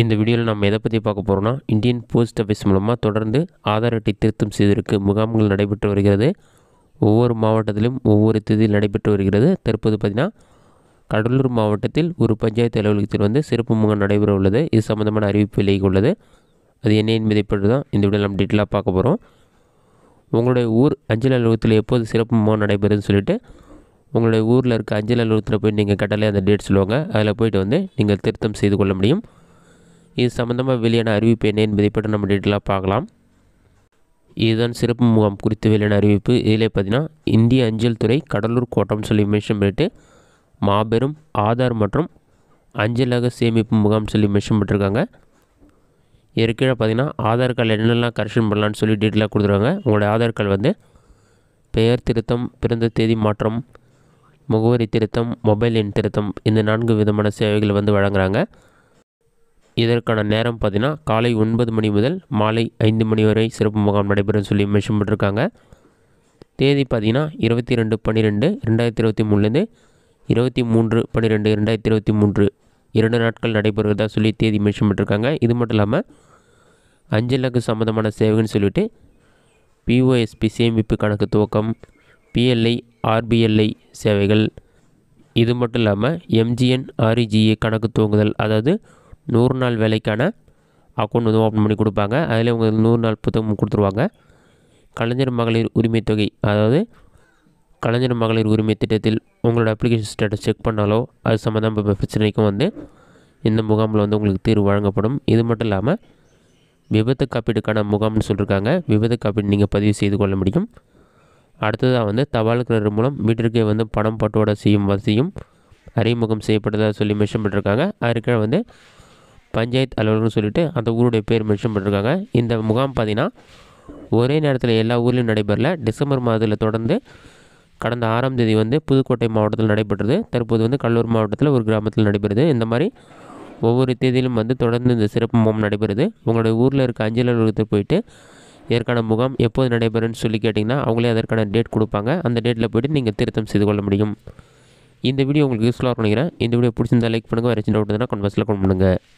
இந்த வீடியோவில் நம்ம எதை பற்றி பார்க்க போகிறோம்னா இந்தியன் போஸ்ட் ஆஃபீஸ் மூலமாக தொடர்ந்து ஆதார் அட்டை திருத்தம் செய்திருக்கு முகாம்கள் நடைபெற்று வருகிறது ஒவ்வொரு மாவட்டத்திலும் ஒவ்வொரு தேதியில் நடைபெற்று வருகிறது தற்போது பார்த்தீங்கன்னா கடலூர் மாவட்டத்தில் ஒரு பஞ்சாயத்து அலுவலகத்தில் வந்து சிறப்பு முகாம் நடைபெற உள்ளது இது சம்மந்தமான அறிவிப்பு விலகி உள்ளது அது என்ன என்பதை பற்றி தான் இந்த வீடியோ நம்ம டீட்டெயிலாக பார்க்க போகிறோம் உங்களுடைய ஊர் அஞ்சல் அலுவலகத்தில் எப்போது சிறப்பு முகாம் நடைபெறுதுன்னு சொல்லிட்டு உங்களுடைய ஊரில் இருக்க அஞ்சல் அலுவலகத்தில் போய் நீங்கள் கட்டளை அந்த டேட் சொல்லுவாங்க அதில் போய்ட்டு வந்து நீங்கள் திருத்தம் செய்து கொள்ள முடியும் இது சம்பந்தமாக வெளியான அறிவிப்பு என்ன என்பதை பற்றி நம்ம டீட்டெயிலாக பார்க்கலாம் இதுதான் சிறப்பு முகாம் குறித்து வெளியான அறிவிப்பு இதில் பார்த்தீங்கன்னா இந்திய அஞ்சல் துறை கடலூர் கோட்டம் சொல்லி மிஷன் பண்ணிவிட்டு மாபெரும் ஆதார் மற்றும் அஞ்சலாக சேமிப்பு முகாம் சொல்லி மிஷன் பண்ணிருக்காங்க ஏற்கனவே பார்த்தீங்கன்னா ஆதார் கார்டில் என்னெல்லாம் கரெக்ஷன் பண்ணலான்னு சொல்லி டீட்டெயிலாக கொடுத்துருவாங்க உங்களோட ஆதார் கார்டு வந்து பெயர் திருத்தம் பிறந்த தேதி மாற்றம் முகவரி திருத்தம் மொபைல் எண் திருத்தம் இந்த நான்கு விதமான சேவைகள் வந்து வழங்குகிறாங்க இதற்கான நேரம் பார்த்தீங்கன்னா காலை ஒன்பது மணி முதல் மாலை ஐந்து மணி வரை சிறப்பு முகாம் நடைபெறும் சொல்லி மென்ஷன் பண்ணிருக்காங்க தேதி பார்த்தீங்கன்னா இருபத்தி ரெண்டு பன்னிரெண்டு ரெண்டாயிரத்தி இருபத்தி மூணுலேருந்து இருபத்தி மூன்று பன்னிரெண்டு ரெண்டாயிரத்தி இருபத்தி மூன்று இரண்டு நாட்கள் நடைபெறுவதாக சொல்லி தேதி மென்ஷன் பண்ணிருக்காங்க இது மட்டும் இல்லாமல் லக்கு சம்மந்தமான சேவைன்னு சொல்லிவிட்டு பிஓஎஸ்பி சேமிப்பு கணக்கு துவக்கம் பிஎல்ஐ ஆர்பிஎல்ஐ சேவைகள் இது மட்டும் இல்லாமல் எம்ஜிஎன் ஆர்இஜிஏ e கணக்கு துவங்குதல் அதாவது நூறு நாள் வேலைக்கான அக்கௌண்ட் வந்து ஓப்பன் பண்ணி கொடுப்பாங்க அதில் உங்களுக்கு நூறு நாள் புத்தகம் கொடுத்துருவாங்க கலைஞர் மகளிர் உரிமை தொகை அதாவது கலைஞர் மகளிர் உரிமை திட்டத்தில் உங்களோட அப்ளிகேஷன் ஸ்டேட்டஸ் செக் பண்ணாலோ அது சம்மந்தமாக பிரச்சனைக்கும் வந்து இந்த முகாமில் வந்து உங்களுக்கு தீர்வு வழங்கப்படும் இது மட்டும் இல்லாமல் விபத்து காப்பீடுக்கான முகாம்னு சொல்லியிருக்காங்க விபத்து காப்பீடு நீங்கள் பதிவு செய்து கொள்ள முடியும் அடுத்ததாக வந்து தபாலுக்கிற மூலம் வீட்டிற்கே வந்து பணம் பட்டோட செய்யும் வசதியும் அறிமுகம் செய்யப்பட்டதாக சொல்லி மென்ஷன் பண்ணியிருக்காங்க அதுக்காக வந்து பஞ்சாயத்து அலுவலர்னு சொல்லிட்டு அந்த ஊருடைய பேர் மென்ஷன் பண்ணியிருக்காங்க இந்த முகாம் பார்த்தீங்கன்னா ஒரே நேரத்தில் எல்லா ஊர்லேயும் நடைபெறல டிசம்பர் மாதத்தில் தொடர்ந்து கடந்த ஆறாம் தேதி வந்து புதுக்கோட்டை மாவட்டத்தில் நடைபெற்றது தற்போது வந்து கடலூர் மாவட்டத்தில் ஒரு கிராமத்தில் நடைபெறுது இந்த மாதிரி ஒவ்வொரு தேதியிலும் வந்து தொடர்ந்து இந்த சிறப்பு முகாம் நடைபெறுது உங்களுடைய ஊரில் இருக்க அஞ்சல் அலுவலகத்தில் போயிட்டு இதற்கான முகாம் எப்போது நடைபெறும்னு சொல்லி கேட்டிங்கன்னா அவங்களே அதற்கான டேட் கொடுப்பாங்க அந்த டேட்டில் போய்ட்டு நீங்கள் திருத்தம் செய்து கொள்ள முடியும் இந்த வீடியோ உங்களுக்கு யூஸ்ஃபுல்லாக நினைக்கிறேன் இந்த வீடியோ பிடிச்சிருந்தா லைக் பண்ணுங்கள் வேறு சின்ன டவுட் கன்வர்ஸில் கொண்டு பண்ணுங்கள்